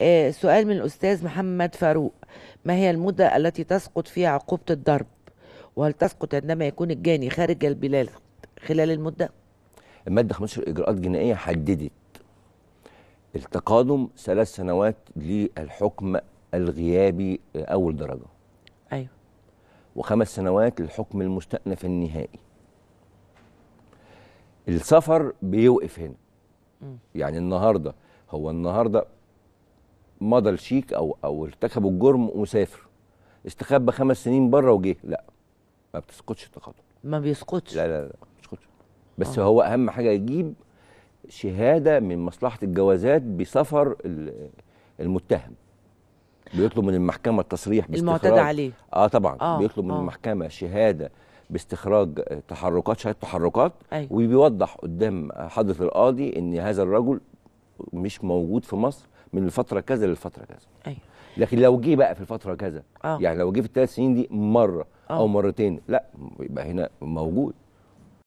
آه، سؤال من الأستاذ محمد فاروق ما هي المدة التي تسقط فيها عقوبة الضرب وهل تسقط عندما يكون الجاني خارج البلاد خلال المدة المادة 15 إجراءات جنائية حددت التقادم ثلاث سنوات للحكم الغيابي أول درجة أيوة وخمس سنوات للحكم المستأنف النهائي السفر بيوقف هنا م. يعني النهارده هو النهارده مضى الشيك او او ارتكبوا الجرم وسافر استخبى خمس سنين بره وجه لا ما بتسقطش التقاضي ما بيسقطش لا لا لا ما بيسقطش بس آه. هو اهم حاجه يجيب شهاده من مصلحه الجوازات بسفر المتهم بيطلب من المحكمه التصريح باستخراج المعتدى عليه اه طبعا آه. بيطلب من آه. المحكمه شهاده باستخراج تحركات شهاده تحركات أيوة. وبيوضح قدام حضره القاضي ان هذا الرجل مش موجود في مصر من الفتره كذا للفتره كذا ايوه لكن لو جه بقى في الفتره كذا آه. يعني لو جه في الثلاث سنين دي مره أوه. او مرتين لا يبقى هنا موجود